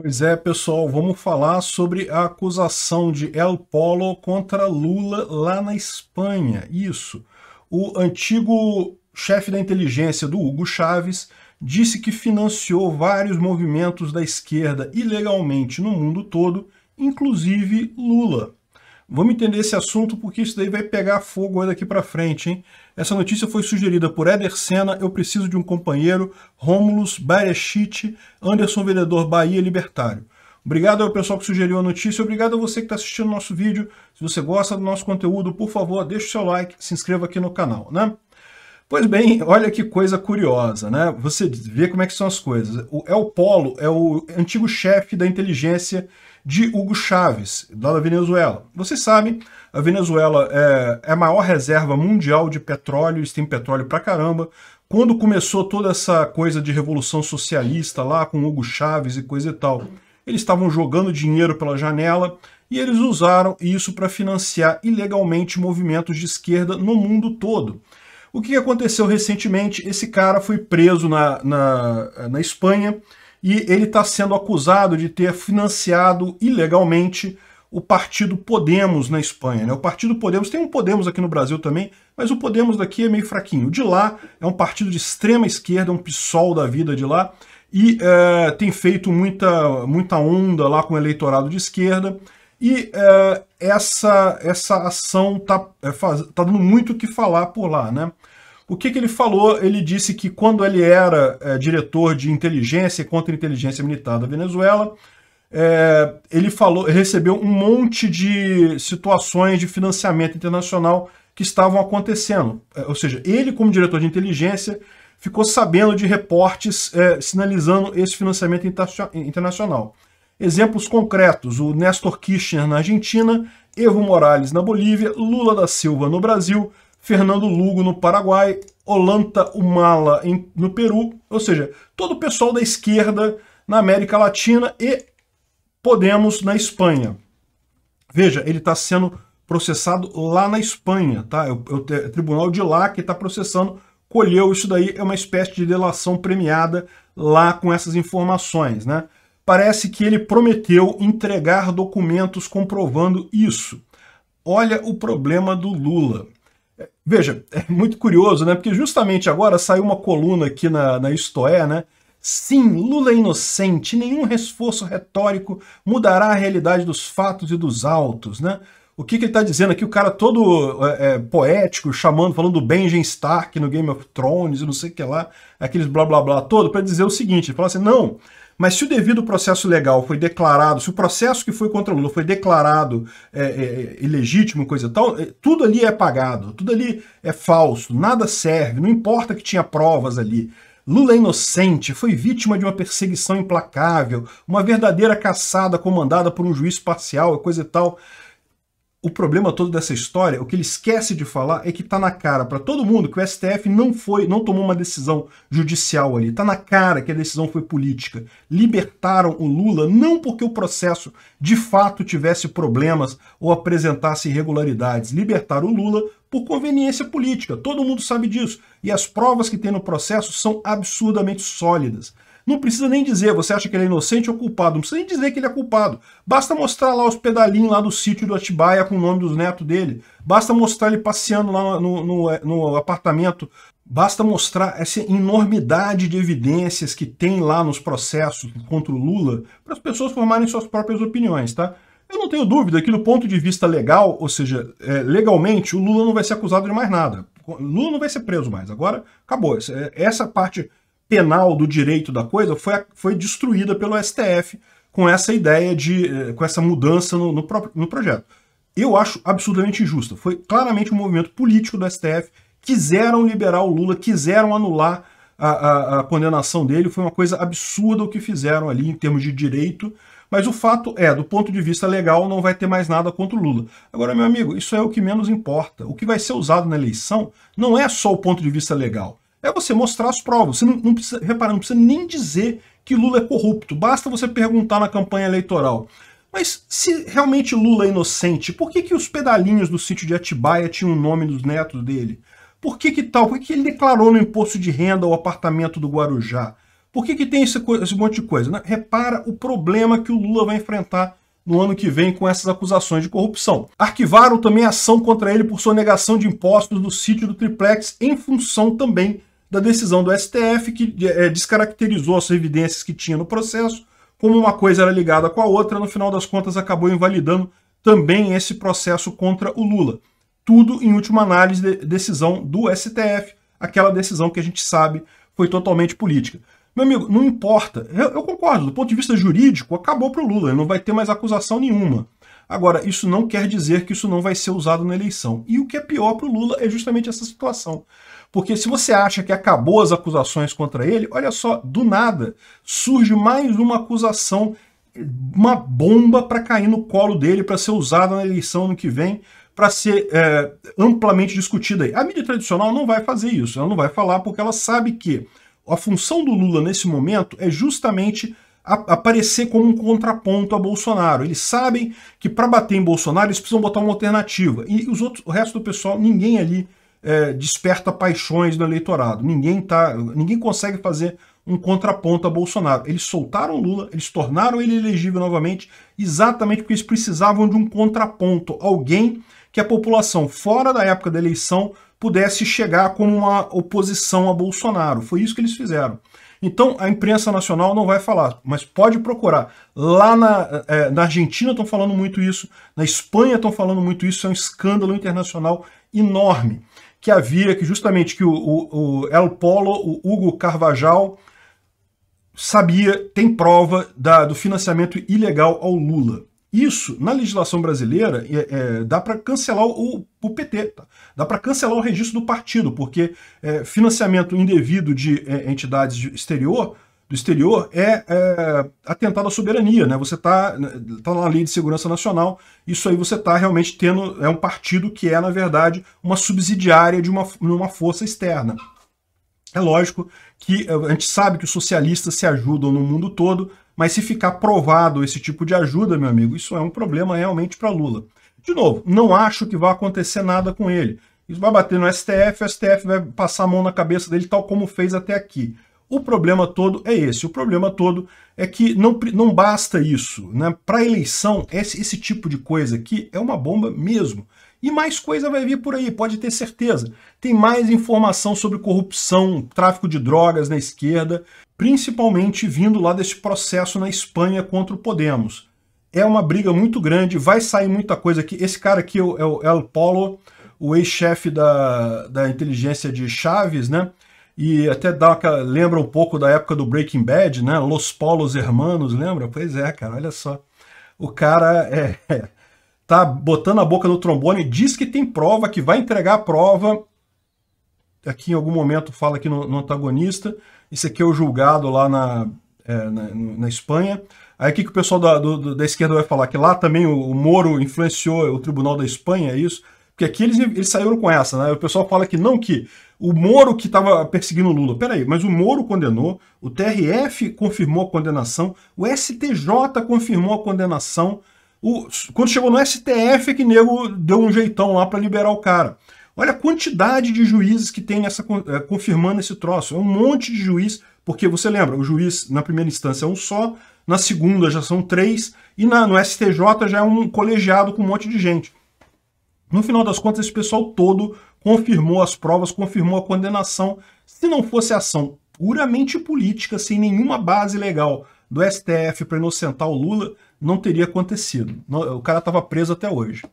Pois é, pessoal, vamos falar sobre a acusação de El Polo contra Lula lá na Espanha. Isso. O antigo chefe da inteligência do Hugo Chávez disse que financiou vários movimentos da esquerda ilegalmente no mundo todo, inclusive Lula. Vamos entender esse assunto porque isso daí vai pegar fogo daqui para frente, hein? Essa notícia foi sugerida por Éder Senna, Eu Preciso de um Companheiro, Rômulus, Barechite, Anderson Vendedor Bahia Libertário. Obrigado ao pessoal que sugeriu a notícia, obrigado a você que está assistindo o nosso vídeo. Se você gosta do nosso conteúdo, por favor, deixe o seu like, se inscreva aqui no canal, né? Pois bem, olha que coisa curiosa, né? Você vê como é que são as coisas. O El é Polo é o antigo chefe da inteligência de Hugo Chávez, lá da Venezuela. Vocês sabem, a Venezuela é, é a maior reserva mundial de petróleo, eles têm petróleo pra caramba. Quando começou toda essa coisa de revolução socialista lá com Hugo Chávez e coisa e tal, eles estavam jogando dinheiro pela janela e eles usaram isso para financiar ilegalmente movimentos de esquerda no mundo todo. O que aconteceu recentemente? Esse cara foi preso na, na, na Espanha, e ele está sendo acusado de ter financiado ilegalmente o partido Podemos na Espanha. Né? O partido Podemos, tem um Podemos aqui no Brasil também, mas o Podemos daqui é meio fraquinho. De lá é um partido de extrema esquerda, um PSOL da vida de lá, e é, tem feito muita, muita onda lá com o eleitorado de esquerda. E é, essa, essa ação está é, tá dando muito o que falar por lá. Né? O que, que ele falou? Ele disse que quando ele era é, diretor de inteligência e contra-inteligência militar da Venezuela, é, ele falou, recebeu um monte de situações de financiamento internacional que estavam acontecendo. É, ou seja, ele, como diretor de inteligência, ficou sabendo de reportes é, sinalizando esse financiamento internacional. Exemplos concretos, o Néstor Kirchner na Argentina, Evo Morales na Bolívia, Lula da Silva no Brasil, Fernando Lugo no Paraguai, Olanta Humala no Peru, ou seja, todo o pessoal da esquerda na América Latina e Podemos na Espanha. Veja, ele está sendo processado lá na Espanha, tá? É o, é é tribunal de lá que está processando, colheu isso daí, é uma espécie de delação premiada lá com essas informações, né? Parece que ele prometeu entregar documentos comprovando isso. Olha o problema do Lula. Veja, é muito curioso, né? Porque justamente agora saiu uma coluna aqui na, na Isto é, né? Sim, Lula é inocente, nenhum esforço retórico mudará a realidade dos fatos e dos autos, né? O que, que ele está dizendo aqui? O cara todo é, é, poético, chamando, falando do Benjamin Stark no Game of Thrones e não sei o que lá, aqueles blá blá blá todo, para dizer o seguinte: ele fala assim, não, mas se o devido processo legal foi declarado, se o processo que foi contra Lula foi declarado é, é, é ilegítimo, coisa tal, é, tudo ali é pagado, tudo ali é falso, nada serve, não importa que tinha provas ali. Lula é inocente, foi vítima de uma perseguição implacável, uma verdadeira caçada comandada por um juiz parcial, coisa e tal o problema todo dessa história, o que ele esquece de falar é que tá na cara para todo mundo que o STF não foi, não tomou uma decisão judicial ali. Tá na cara que a decisão foi política. Libertaram o Lula não porque o processo de fato tivesse problemas ou apresentasse irregularidades. Libertaram o Lula por conveniência política. Todo mundo sabe disso. E as provas que tem no processo são absurdamente sólidas. Não precisa nem dizer, você acha que ele é inocente ou culpado. Não precisa nem dizer que ele é culpado. Basta mostrar lá os pedalinhos lá do sítio do Atibaia com o nome dos netos dele. Basta mostrar ele passeando lá no, no, no apartamento Basta mostrar essa enormidade de evidências que tem lá nos processos contra o Lula para as pessoas formarem suas próprias opiniões, tá? Eu não tenho dúvida que, do ponto de vista legal, ou seja, é, legalmente, o Lula não vai ser acusado de mais nada. Lula não vai ser preso mais. Agora, acabou. Essa é, parte penal do direito da coisa foi, foi destruída pelo STF com essa ideia de. Eh, com essa mudança no, no, próprio, no projeto. Eu acho absolutamente injusta. Foi claramente um movimento político do STF. Quiseram liberar o Lula, quiseram anular a, a, a condenação dele. Foi uma coisa absurda o que fizeram ali em termos de direito. Mas o fato é, do ponto de vista legal, não vai ter mais nada contra o Lula. Agora, meu amigo, isso é o que menos importa. O que vai ser usado na eleição não é só o ponto de vista legal é você mostrar as provas. Você não, não precisa, repara, não precisa nem dizer que Lula é corrupto. Basta você perguntar na campanha eleitoral. Mas se realmente Lula é inocente, por que, que os pedalinhos do sítio de Atibaia tinham o nome dos netos dele? Por que, que tal? Por que, que ele declarou no imposto de renda o apartamento do Guarujá? Por que, que tem esse, esse monte de coisa? Né? Repara o problema que o Lula vai enfrentar no ano que vem com essas acusações de corrupção. Arquivaram também ação contra ele por sua negação de impostos do sítio do Triplex, em função também da decisão do STF que é, descaracterizou as evidências que tinha no processo, como uma coisa era ligada com a outra, no final das contas acabou invalidando também esse processo contra o Lula. Tudo, em última análise, de decisão do STF, aquela decisão que a gente sabe foi totalmente política. Meu amigo, não importa. Eu, eu concordo, do ponto de vista jurídico, acabou para o Lula, ele não vai ter mais acusação nenhuma. Agora, isso não quer dizer que isso não vai ser usado na eleição. E o que é pior para o Lula é justamente essa situação. Porque se você acha que acabou as acusações contra ele, olha só, do nada surge mais uma acusação, uma bomba para cair no colo dele, para ser usada na eleição no que vem, para ser é, amplamente discutida. A mídia tradicional não vai fazer isso, ela não vai falar porque ela sabe que a função do Lula nesse momento é justamente aparecer como um contraponto a Bolsonaro. Eles sabem que para bater em Bolsonaro eles precisam botar uma alternativa. E os outros, o resto do pessoal, ninguém ali é, desperta paixões no eleitorado. Ninguém, tá, ninguém consegue fazer um contraponto a Bolsonaro. Eles soltaram Lula, eles tornaram ele elegível novamente, exatamente porque eles precisavam de um contraponto, alguém que a população, fora da época da eleição, pudesse chegar como uma oposição a Bolsonaro. Foi isso que eles fizeram. Então a imprensa nacional não vai falar, mas pode procurar. Lá na, é, na Argentina estão falando muito isso, na Espanha estão falando muito isso, é um escândalo internacional enorme que havia, que justamente que o, o, o El Polo, o Hugo Carvajal, sabia, tem prova da, do financiamento ilegal ao Lula. Isso, na legislação brasileira, é, é, dá para cancelar o, o PT, tá? dá para cancelar o registro do partido, porque é, financiamento indevido de é, entidades de exterior do exterior é, é atentado à soberania, né? Você está tá, tá na lei de segurança nacional, isso aí você está realmente tendo é um partido que é na verdade uma subsidiária de uma, uma força externa. É lógico que eh, a gente sabe que os socialistas se ajudam no mundo todo, mas se ficar provado esse tipo de ajuda, meu amigo, isso é um problema realmente para Lula. De novo, não acho que vai acontecer nada com ele. Isso vai bater no STF, o STF vai passar a mão na cabeça dele, tal como fez até aqui. O problema todo é esse. O problema todo é que não, não basta isso. Né? Para eleição, esse, esse tipo de coisa aqui é uma bomba mesmo. E mais coisa vai vir por aí, pode ter certeza. Tem mais informação sobre corrupção, tráfico de drogas na esquerda, principalmente vindo lá desse processo na Espanha contra o Podemos. É uma briga muito grande, vai sair muita coisa aqui. Esse cara aqui é o é El Polo, o ex-chefe da, da inteligência de Chaves, né? e até dá, lembra um pouco da época do Breaking Bad, né? Los Polos Hermanos, lembra? Pois é, cara, olha só. O cara é, é, tá botando a boca no trombone, diz que tem prova, que vai entregar a prova. Aqui em algum momento fala aqui no, no antagonista. Isso aqui é o julgado lá na, é, na, na, Espanha. Aí o que, que o pessoal da, do, da esquerda vai falar? Que lá também o, o Moro influenciou o Tribunal da Espanha, é isso? Porque aqui eles, eles saíram com essa, né? O pessoal fala que não, que o Moro que estava perseguindo o Lula. Peraí, mas o Moro condenou, o TRF confirmou a condenação, o STJ confirmou a condenação. O, quando chegou no STF é que nego deu um jeitão lá para liberar o cara. Olha a quantidade de juízes que tem nessa, é, confirmando esse troço. É um monte de juiz, porque você lembra, o juiz na primeira instância é um só, na segunda já são três, e na, no STJ já é um colegiado com um monte de gente. No final das contas, esse pessoal todo confirmou as provas, confirmou a condenação. Se não fosse ação puramente política, sem nenhuma base legal do STF para inocentar o Lula, não teria acontecido. O cara estava preso até hoje.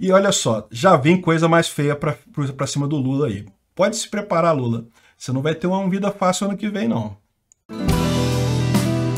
E olha só, já vem coisa mais feia para cima do Lula aí. Pode se preparar, Lula. Você não vai ter uma vida fácil ano que vem, não.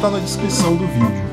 está na descrição do vídeo.